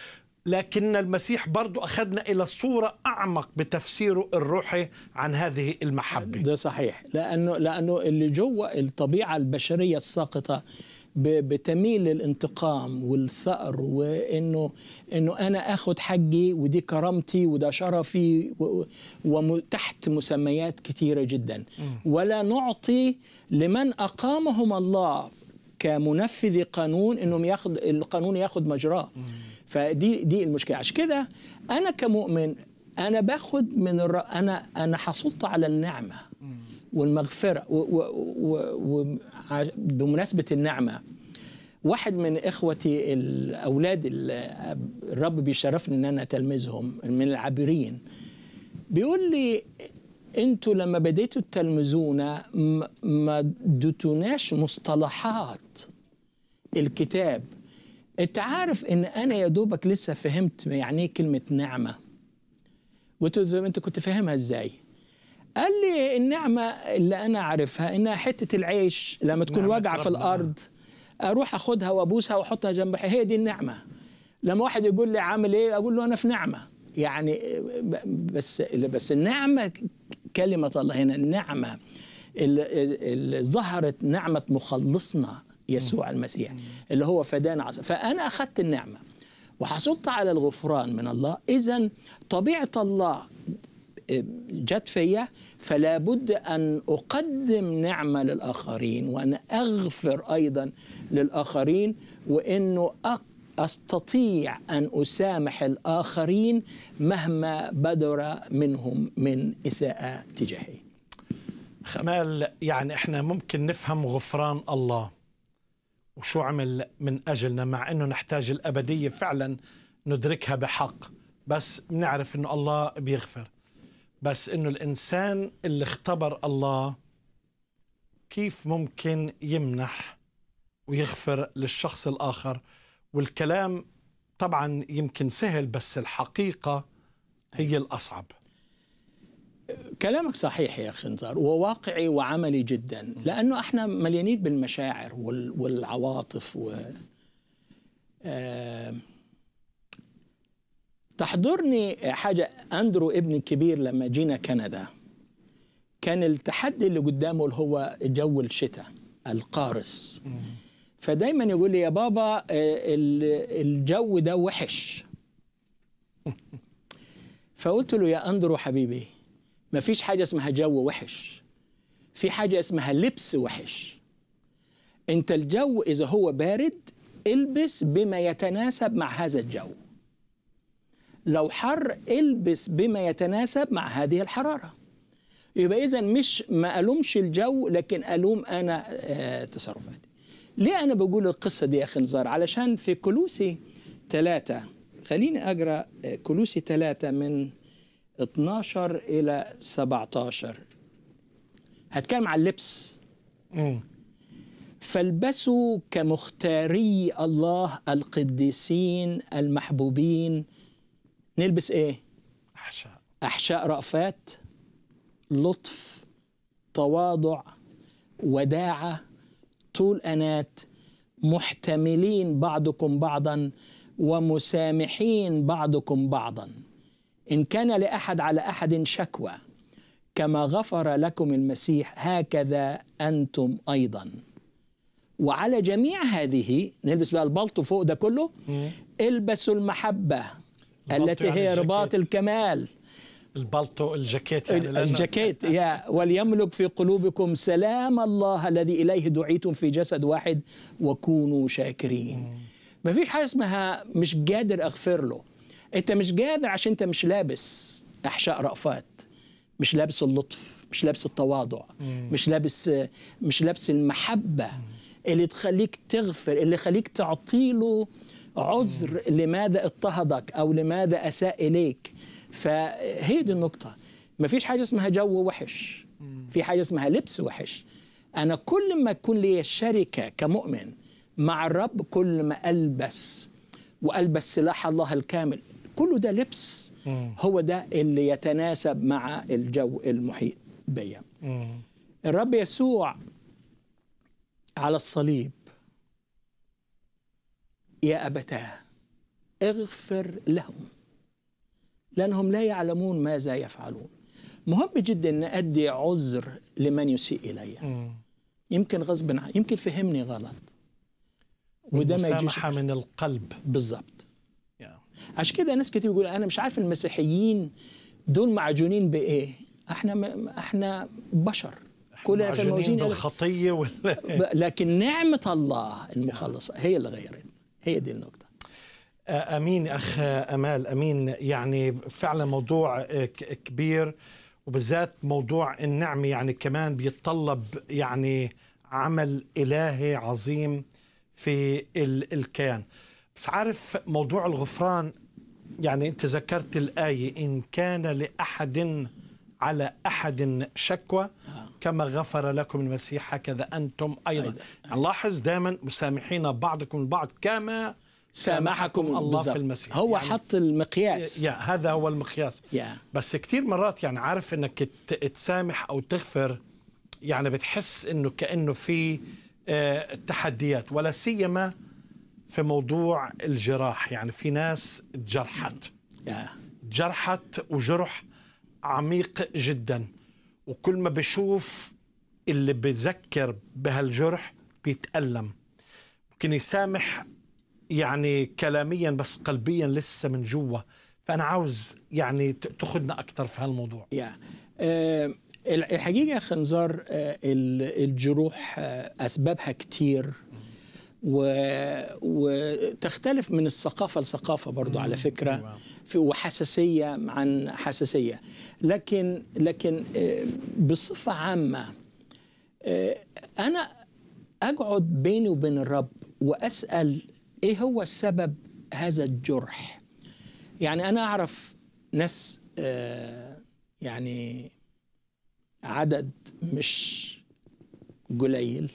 لكن المسيح برضو أخذنا إلى صورة أعمق بتفسيره الروحي عن هذه المحبة ده صحيح لأنه, لأنه اللي جوا الطبيعة البشرية الساقطة بتميل للانتقام والثأر وانه انه انا اخد حقي ودي كرامتي وده شرفي وتحت مسميات كثيره جدا ولا نعطي لمن اقامهم الله كمنفذ قانون انهم ياخد القانون ياخد مجراه فدي دي المشكله عشان كده انا كمؤمن انا باخد من الر... انا انا حصلت على النعمه والمغفرة وبمناسبة النعمة واحد من إخوتي الأولاد الرب بيشرفني إن أنا تلمذهم من العابرين بيقول لي انتوا لما بديتوا تلمذونا ما اديتوناش مصطلحات الكتاب انت عارف ان انا يا دوبك لسه فهمت يعني ايه كلمه نعمه وانت كنت فاهمها ازاي قال لي النعمه اللي انا عارفها انها حته العيش لما تكون واجعه في الارض اروح اخدها وابوسها واحطها جنب هي دي النعمه لما واحد يقول لي عامل ايه اقول له انا في نعمه يعني بس بس النعمه كلمه الله هنا النعمه اللي ظهرت نعمه مخلصنا يسوع المسيح اللي هو فدانا فانا اخذت النعمه وحصلت على الغفران من الله اذا طبيعه الله جت فيا فلا بد ان اقدم نعمه للاخرين وان اغفر ايضا للاخرين وانه استطيع ان اسامح الاخرين مهما بدر منهم من اساءه تجاهي خمال يعني احنا ممكن نفهم غفران الله وشو عمل من اجلنا مع انه نحتاج الابديه فعلا ندركها بحق بس بنعرف انه الله بيغفر بس انه الانسان اللي اختبر الله كيف ممكن يمنح ويغفر للشخص الاخر والكلام طبعا يمكن سهل بس الحقيقه هي الاصعب كلامك صحيح يا اخي نزار وواقعي وعملي جدا لانه احنا مليانين بالمشاعر والعواطف و آه تحضرني حاجة أندرو ابن الكبير لما جينا كندا كان التحدي اللي قدامه اللي هو جو الشتاء القارس فدايما يقول لي يا بابا آه، الجو ده وحش فقلت له يا أندرو حبيبي ما فيش حاجة اسمها جو وحش في حاجة اسمها لبس وحش انت الجو إذا هو بارد البس بما يتناسب مع هذا الجو لو حر البس بما يتناسب مع هذه الحرارة يبقى إذا مش ما ألومش الجو لكن ألوم أنا آه، تصرفاتي ليه أنا بقول القصة دي يا أخي نزار علشان في كلوسي ثلاثة خليني أقرأ آه، كلوسي ثلاثة من 12 إلى 17 هتكلم عن اللبس فالبسوا كمختاري الله القديسين المحبوبين نلبس ايه احشاء احشاء رأفات لطف تواضع وداعة طول أنات محتملين بعضكم بعضا ومسامحين بعضكم بعضا إن كان لأحد على أحد شكوى كما غفر لكم المسيح هكذا أنتم أيضا وعلى جميع هذه نلبس بقى البلطو فوق ده كله البسوا المحبة التي يعني هي رباط الكمال البلطو الجاكيت يعني الجاكيت يا وليملك في قلوبكم سلام الله الذي اليه دعيتم في جسد واحد وكونوا شاكرين ما فيش حاجه اسمها مش قادر اغفر له انت مش قادر عشان انت مش لابس احشاء رأفات مش لابس اللطف مش لابس التواضع مم. مش لابس مش لابس المحبه مم. اللي تخليك تغفر اللي خليك تعطيله عذر لماذا اضطهدك او لماذا اساء اليك فهي دي النقطه مفيش حاجه اسمها جو وحش في حاجه اسمها لبس وحش انا كل ما تكون لي شركه كمؤمن مع الرب كل ما البس والبس سلاح الله الكامل كله ده لبس هو ده اللي يتناسب مع الجو المحيط بيا الرب يسوع على الصليب يا أبتاه اغفر لهم لأنهم لا يعلمون ماذا يفعلون مهم جدا أن أدي عذر لمن يسيء إلي يمكن غصب يمكن فهمني غلط وده ما يجيش من القلب بالظبط yeah. عشان كده ناس كتير بيقول انا مش عارف المسيحيين دول معجونين بايه احنا م... احنا بشر كلنا في الموازين بالخطيه ولا لكن نعمه الله المخلصه هي اللي غيرت هي دي النقطه امين اخ امال امين يعني فعلا موضوع آه، كبير وبالذات موضوع النعمه يعني كمان بيتطلب يعني عمل الهي عظيم في الكيان بس عارف موضوع الغفران يعني انت ذكرت الايه ان كان لاحد على احد شكوى كما غفر لكم المسيح هكذا أنتم أيضا نلاحظ دائما مسامحين بعضكم البعض كما سامحكم الله بالزبط. في المسيح هو يعني حط المقياس يا هذا هو المقياس يا. بس كثير مرات يعني عارف انك تسامح او تغفر يعني بتحس انه كانه في آه، تحديات ولا سيما في موضوع الجراح يعني في ناس جرحت جرحت وجرح عميق جدا وكل ما بشوف اللي بذكر بهالجرح بيتألم ممكن يسامح يعني كلاميا بس قلبيا لسه من جوا فأنا عاوز يعني تاخذنا أكثر في هالموضوع yeah. آه، الحقيقة الحقيقة خنزار آه، الجروح آه، أسبابها كتير و... وتختلف من الثقافة لثقافة برضو على فكرة أيوة. في... وحساسية عن حساسية لكن لكن آه، بصفة عامة آه، أنا أقعد بيني وبين الرب وأسأل إيه هو السبب هذا الجرح يعني أنا أعرف ناس آه، يعني عدد مش قليل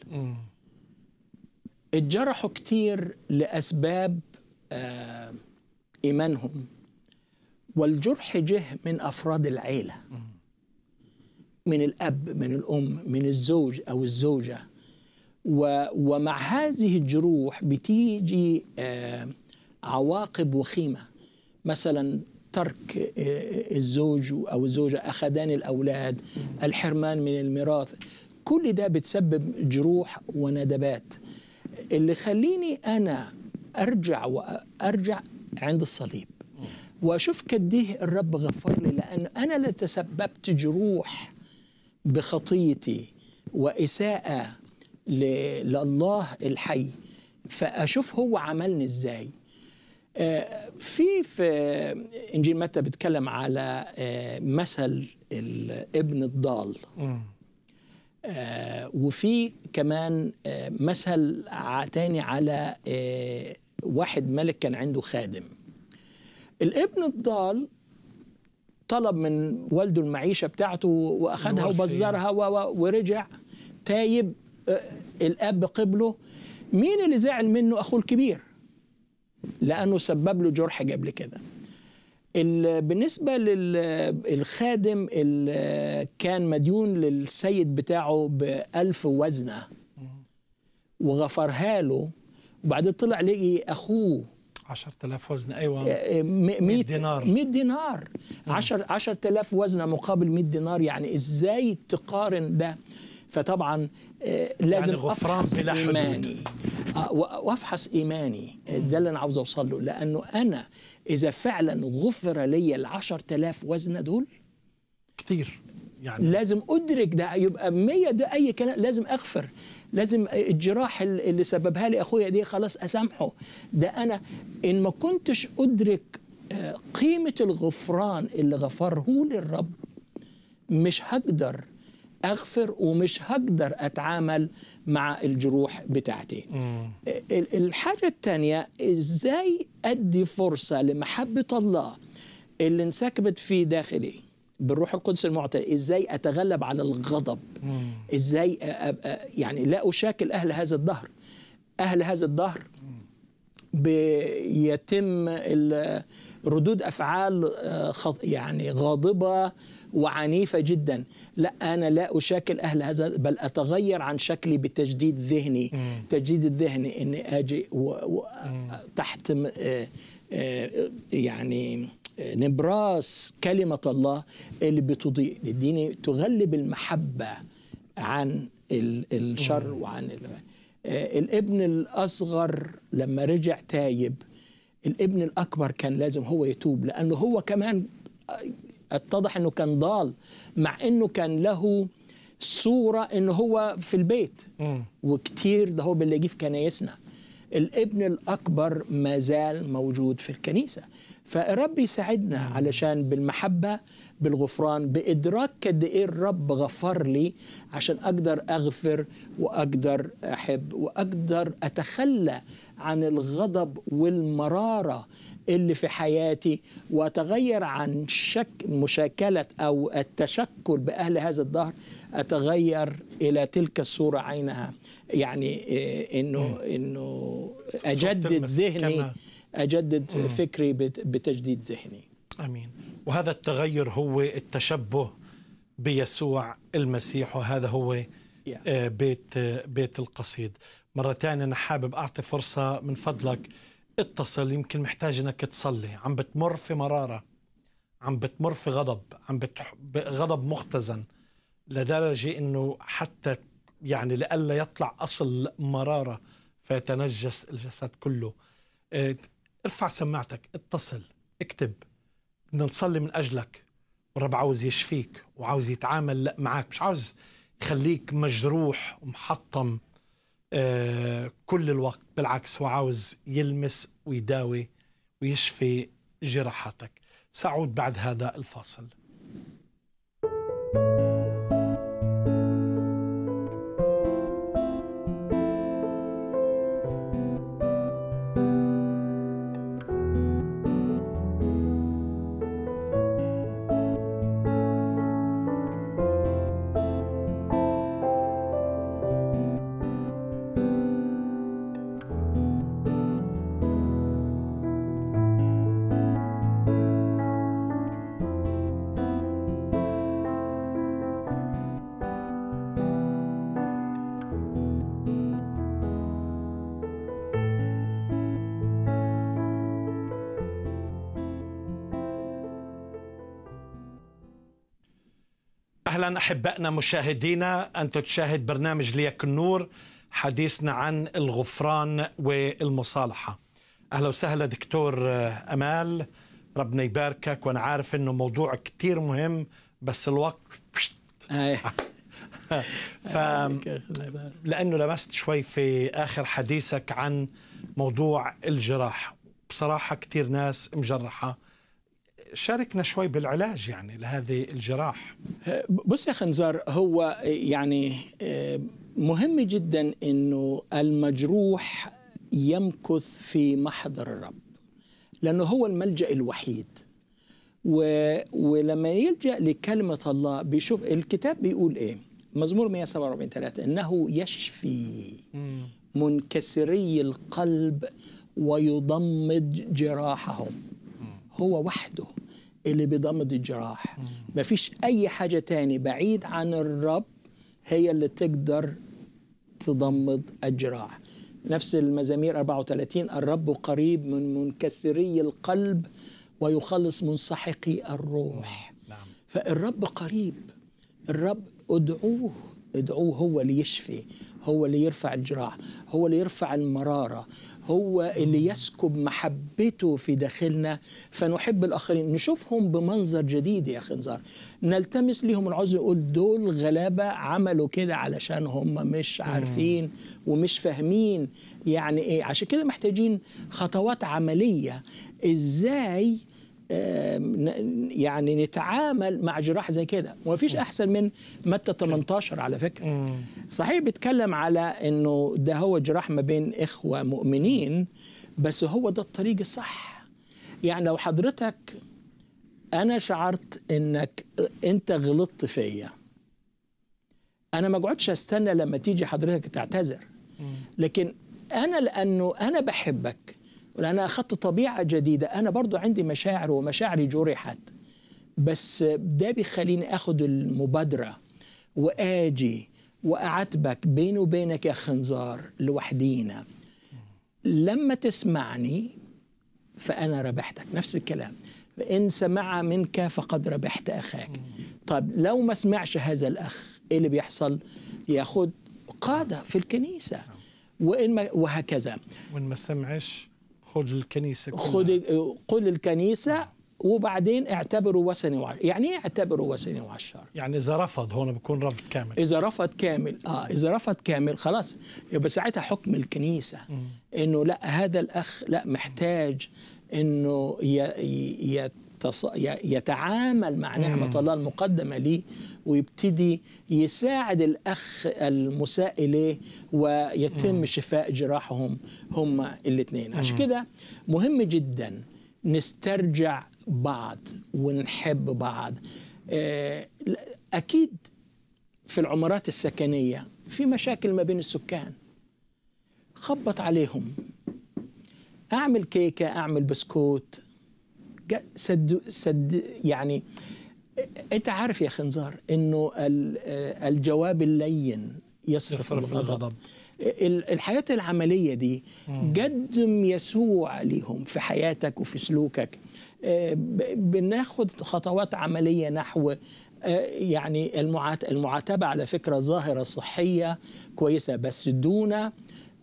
اتجرحوا كتير لأسباب آه، إيمانهم والجرح جه من أفراد العيلة من الأب من الأم من الزوج أو الزوجة ومع هذه الجروح بتيجي آه، عواقب وخيمة مثلا ترك آه، الزوج أو الزوجة أخذان الأولاد الحرمان من الميراث كل ده بتسبب جروح وندبات اللي خليني انا ارجع وارجع عند الصليب واشوف كديه الرب غفر لي لان انا اللي تسببت جروح بخطيتي واساءه لله الحي فاشوف هو عملني ازاي آه، في في انجيل متى بيتكلم على آه، مثل الابن الضال آه، وفي كمان آه، مثل تاني على آه، واحد ملك كان عنده خادم الابن الضال طلب من والده المعيشة بتاعته وأخدها وبزرها ورجع تايب الأب قبله مين اللي زعل منه أخوه الكبير لأنه سبب له جرح قبل كده بالنسبة للخادم اللي كان مديون للسيد بتاعه بألف وزنة وغفرها له وبعدين طلع لقي أخوه 10000 وزنة ايوه 100 آه، آه، دينار 100 دينار عشر 10000 وزنه مقابل 100 دينار يعني ازاي تقارن ده فطبعا آه، لازم يعني غفران بلا إيماني آه، وافحص إيماني آه، ده اللي أنا عاوز أوصل له لأنه أنا إذا فعلا غفر لي ال 10000 وزنة دول كتير يعني لازم أدرك ده يبقى 100 ده أي كلام لازم أغفر لازم الجراح اللي سببها لي أخويا دي خلاص أسامحه ده أنا إن ما كنتش أدرك قيمة الغفران اللي غفره لي الرب مش هقدر اغفر ومش هقدر اتعامل مع الجروح بتاعتي مم. الحاجه الثانيه ازاي ادي فرصه لمحبه الله اللي انسكبت في داخلي بالروح القدس المعتل ازاي اتغلب على الغضب مم. ازاي أ... أ... يعني لا اشاكل اهل هذا الدهر اهل هذا الدهر بيتم ردود افعال آه، يعني غاضبه وعنيفه جدا لا انا لا اشاكل اهل هذا بل اتغير عن شكلي بتجديد ذهني مم. تجديد الذهني اني اجي و... و... تحت آه، آه، يعني نبراس كلمه الله اللي بتضيء الدين تغلب المحبه عن الشر وعن آه، الابن الأصغر لما رجع تايب الابن الأكبر كان لازم هو يتوب لأنه هو كمان آه، اتضح أنه كان ضال مع أنه كان له صورة أنه هو في البيت وكتير ده هو بنلاقيه في كنايسنا الابن الأكبر ما زال موجود في الكنيسة فالرب يساعدنا علشان بالمحبة بالغفران بإدراك قد إيه الرب غفر لي عشان أقدر أغفر وأقدر أحب وأقدر أتخلى عن الغضب والمرارة اللي في حياتي وأتغير عن شك مشاكلة أو التشكل بأهل هذا الدهر أتغير إلى تلك الصورة عينها يعني آه، إنه إنه أجدد ذهني اجدد مم. فكري بتجديد ذهني امين وهذا التغير هو التشبه بيسوع المسيح وهذا هو آه، yeah. بيت بيت القصيد مرة ثانية أنا حابب أعطي فرصة من فضلك اتصل يمكن محتاج أنك تصلي عم بتمر في مرارة عم بتمر في غضب عم بتح... غضب مختزن لدرجة أنه حتى يعني لئلا يطلع أصل مرارة فيتنجس الجسد كله آه، ارفع سماعتك اتصل اكتب بدنا نصلي من اجلك والرب عاوز يشفيك وعاوز يتعامل معك مش عاوز يخليك مجروح ومحطم آه كل الوقت بالعكس هو عاوز يلمس ويداوي ويشفي جراحاتك سأعود بعد هذا الفاصل اهلا احبائنا مشاهدينا انت تشاهد برنامج ليك النور حديثنا عن الغفران والمصالحه اهلا وسهلا دكتور آه، امال ربنا يباركك وانا عارف انه موضوع كثير مهم بس الوقت *laughs* ف لانه لمست شوي في اخر حديثك عن موضوع الجراح بصراحه كثير ناس مجرحه شاركنا شوي بالعلاج يعني لهذه الجراح بص يا خنزار هو يعني آه، مهم جدا انه المجروح يمكث في محضر الرب لانه هو الملجا الوحيد و... ولما يلجا لكلمه الله بيشوف الكتاب بيقول ايه مزمور 147 3 انه يشفي منكسري القلب ويضمد جراحهم هو وحده اللي بيضمد الجراح ما فيش أي حاجة تاني بعيد عن الرب هي اللي تقدر تضمد الجراح نفس المزامير 34 الرب قريب من منكسري القلب ويخلص من سحقي الروح نعم. فالرب قريب الرب ادعوه ادعوه هو اللي يشفي هو اللي يرفع الجراح هو اللي يرفع المرارة هو اللي يسكب محبته في داخلنا فنحب الآخرين نشوفهم بمنظر جديد يا أخي نلتمس ليهم العذر يقول دول غلابة عملوا كده علشان هم مش عارفين ومش فاهمين يعني إيه عشان كده محتاجين خطوات عملية إزاي يعني نتعامل مع جراح زي كده ومفيش احسن من متى 18 على فكره صحيح بيتكلم على انه ده هو جراح ما بين اخوه مؤمنين بس هو ده الطريق الصح يعني لو حضرتك انا شعرت انك انت غلطت فيا انا ما اقعدش استنى لما تيجي حضرتك تعتذر لكن انا لانه انا بحبك أنا أخذت طبيعة جديدة أنا برضو عندي مشاعر ومشاعري جرحت بس ده بيخليني أخذ المبادرة وآجي وأعاتبك بيني وبينك يا خنزار لوحدينا لما تسمعني فأنا ربحتك نفس الكلام فإن سمع منك فقد ربحت أخاك طب لو ما سمعش هذا الأخ إيه اللي بيحصل ياخد قادة في الكنيسة وإن ما وهكذا وإن ما سمعش خذ الكنيسه خذ قل الكنيسه وبعدين اعتبروا وثني وعشر يعني ايه اعتبروا وثني وعشر يعني اذا رفض هون بيكون رفض كامل اذا رفض كامل اه اذا رفض كامل خلاص يبقى ساعتها حكم الكنيسه انه لا هذا الاخ لا محتاج انه يت يتص... يتعامل مع نعمة الله المقدمة ليه ويبتدي يساعد الأخ المساء إليه ويتم مم. شفاء جراحهم هما الاثنين عشان كده مهم جدا نسترجع بعض ونحب بعض آه، أكيد في العمارات السكنية في مشاكل ما بين السكان خبط عليهم أعمل كيكة أعمل بسكوت سد سد يعني انت عارف يا خنزار انه الجواب اللين يصرف, يصرف الغضب الحياة العملية دي قدم يسوع ليهم في حياتك وفي سلوكك آه، بناخد خطوات عملية نحو آه، يعني المعاتبة على فكرة ظاهرة صحية كويسة بس دون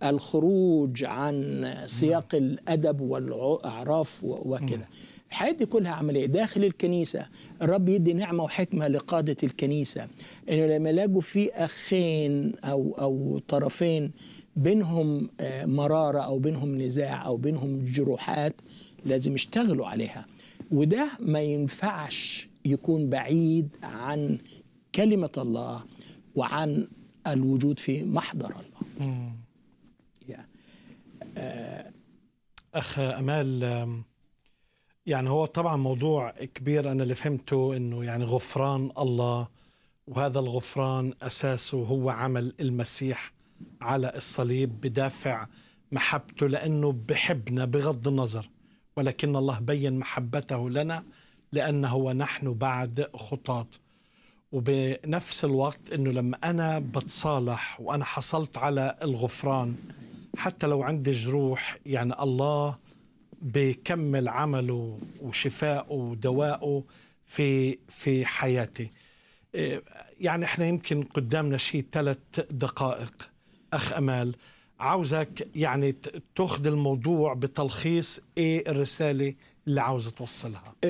الخروج عن نعم. سياق الأدب والأعراف وكده الحياة دي كلها عملية داخل الكنيسة الرب يدي نعمة وحكمة لقادة الكنيسة إنه لما يلاقوا في أخين أو أو طرفين بينهم آه، مرارة أو بينهم نزاع أو بينهم جروحات لازم يشتغلوا عليها وده ما ينفعش يكون بعيد عن كلمة الله وعن الوجود في محضر الله. yeah. آه أخ أمال يعني هو طبعا موضوع كبير انا اللي فهمته انه يعني غفران الله وهذا الغفران اساسه هو عمل المسيح على الصليب بدافع محبته لانه بحبنا بغض النظر ولكن الله بين محبته لنا لانه ونحن بعد خطاة وبنفس الوقت انه لما انا بتصالح وانا حصلت على الغفران حتى لو عندي جروح يعني الله بكمل عمله وشفائه ودوائه في في حياتي إيه، يعني احنا يمكن قدامنا شيء ثلاث دقائق اخ امال عاوزك يعني تاخذ الموضوع بتلخيص ايه الرساله اللي عاوزه توصلها أه،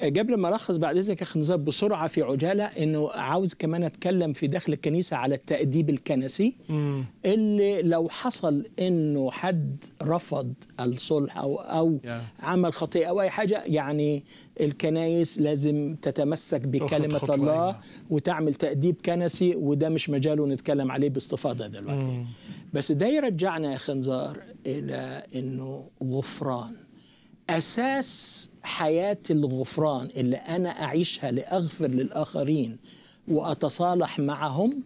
أه، قبل ما الخص بعد اذنك يا نزار بسرعه في عجاله انه عاوز كمان اتكلم في داخل الكنيسه على التاديب الكنسي مم. اللي لو حصل انه حد رفض الصلح او او yeah. عمل خطيئه او اي حاجه يعني الكنايس لازم تتمسك بكلمه الله وتعمل تاديب كنسي وده مش مجاله نتكلم عليه باستفاضه دلوقتي مم. بس ده يرجعنا يا خنزار الى انه غفران أساس حياة الغفران اللي أنا أعيشها لأغفر للآخرين وأتصالح معهم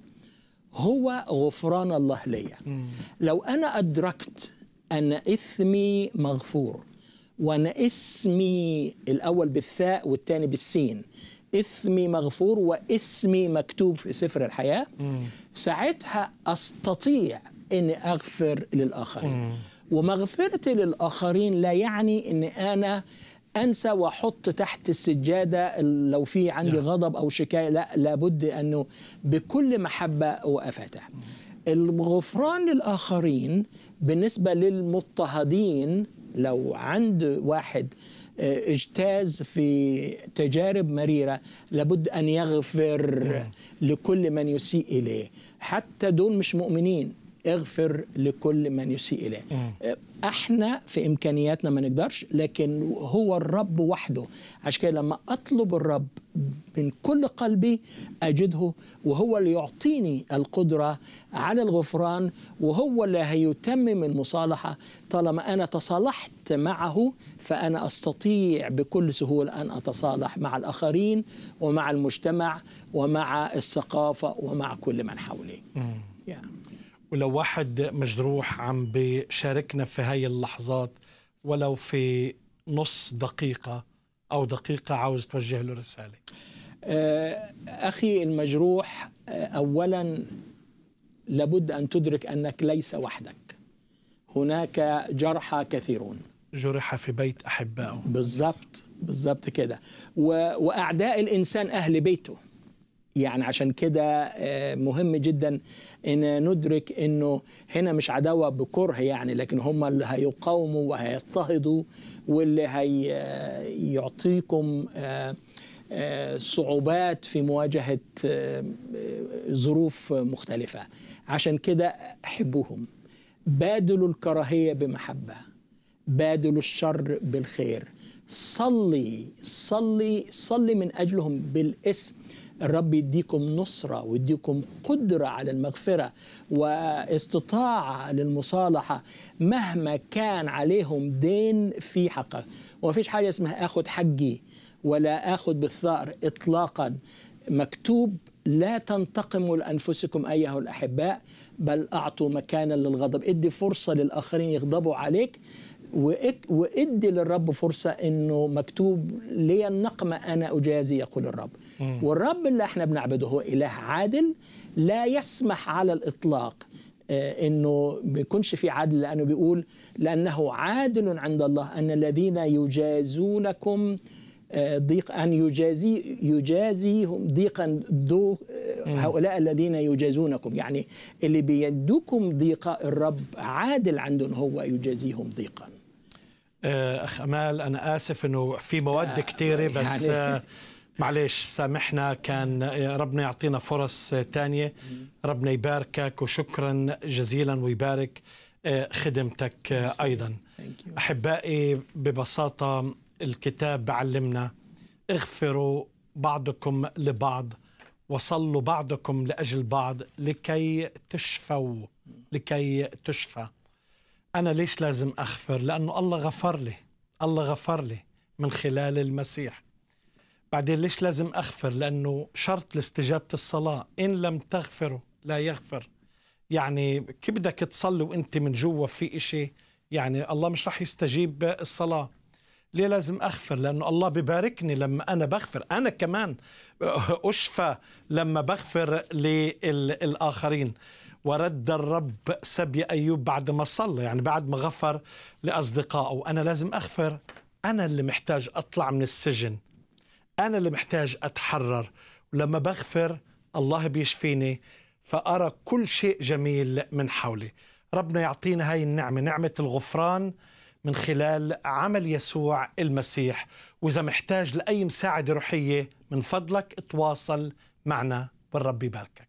هو غفران الله لي لو أنا أدركت أن إثمي مغفور وأن اسمي الأول بالثاء والثاني بالسين إثمي مغفور واسمي مكتوب في سفر الحياة ساعتها أستطيع أني أغفر للآخرين ومغفرتي للآخرين لا يعني أن أنا انسى واحط تحت السجاده لو في عندي نعم. غضب او شكايه لا لابد انه بكل محبه وافتح الغفران للاخرين بالنسبه للمضطهدين لو عند واحد آه، اجتاز في تجارب مريره لابد ان يغفر نعم. لكل من يسيء اليه حتى دول مش مؤمنين اغفر لكل من يسيء اليه آه، احنا في امكانياتنا ما نقدرش لكن هو الرب وحده عشان كده لما اطلب الرب من كل قلبي اجده وهو اللي يعطيني القدره على الغفران وهو اللي هيتمم المصالحه طالما انا تصالحت معه فانا استطيع بكل سهوله ان اتصالح مع الاخرين ومع المجتمع ومع الثقافه ومع كل من حولي. Yeah. ولو واحد مجروح عم بشاركنا في هاي اللحظات ولو في نص دقيقة أو دقيقة عاوز توجه له رسالة آه، أخي المجروح آه، أولا لابد أن تدرك أنك ليس وحدك هناك جرحى كثيرون جرح في بيت أحبائه بالضبط بالضبط كده وأعداء الإنسان أهل بيته يعني عشان كده آه، مهم جدا ان ندرك انه هنا مش عداوه بكره يعني لكن هم اللي هيقاوموا وهيضطهدوا واللي هيعطيكم آه، آه، صعوبات في مواجهه ظروف مختلفه عشان كده احبوهم بادلوا الكراهيه بمحبه بادلوا الشر بالخير صلي صلي صلي من اجلهم بالاسم الرب يديكم نصرة ويديكم قدرة على المغفرة واستطاعة للمصالحة مهما كان عليهم دين في حقك ومفيش حاجة اسمها أخد حقي ولا أخد بالثأر إطلاقا مكتوب لا تنتقموا لأنفسكم أيها الأحباء بل أعطوا مكانا للغضب ادي فرصة للآخرين يغضبوا عليك وادي للرب فرصه انه مكتوب لي النقمه انا اجازي يقول الرب مم. والرب اللي احنا بنعبده هو اله عادل لا يسمح على الاطلاق آه، انه ما يكونش في عدل لانه بيقول لانه عادل عند الله ان الذين يجازونكم آه، ضيق ان يجازي يجازيهم ضيقا دو آه، هؤلاء الذين يجازونكم يعني اللي بيدوكم ضيق الرب عادل عندهم هو يجازيهم ضيقا آه، اخ امال انا اسف انه في مواد آه، كثيره يعني بس يعني آه، معلش سامحنا كان ربنا يعطينا فرص ثانيه ربنا يباركك وشكرا جزيلا ويبارك خدمتك أيضا أحبائي ببساطة الكتاب بعلمنا اغفروا بعضكم لبعض وصلوا بعضكم لأجل بعض لكي تشفوا لكي تشفى أنا ليش لازم أغفر لأنه الله غفر لي الله غفر لي من خلال المسيح بعدين ليش لازم أغفر لأنه شرط لاستجابة الصلاة إن لم تغفروا لا يغفر يعني كيف بدك تصلي وانت من جوا في إشي يعني الله مش رح يستجيب الصلاة ليه لازم أغفر لأنه الله بباركني لما أنا بغفر أنا كمان أشفى لما بغفر للآخرين ورد الرب سبي أيوب بعد ما صلى يعني بعد ما غفر لأصدقائه أنا لازم أغفر أنا اللي محتاج أطلع من السجن أنا اللي محتاج أتحرر ولما بغفر الله بيشفيني فأرى كل شيء جميل من حولي ربنا يعطينا هاي النعمة نعمة الغفران من خلال عمل يسوع المسيح وإذا محتاج لأي مساعدة روحية من فضلك اتواصل معنا والرب يباركك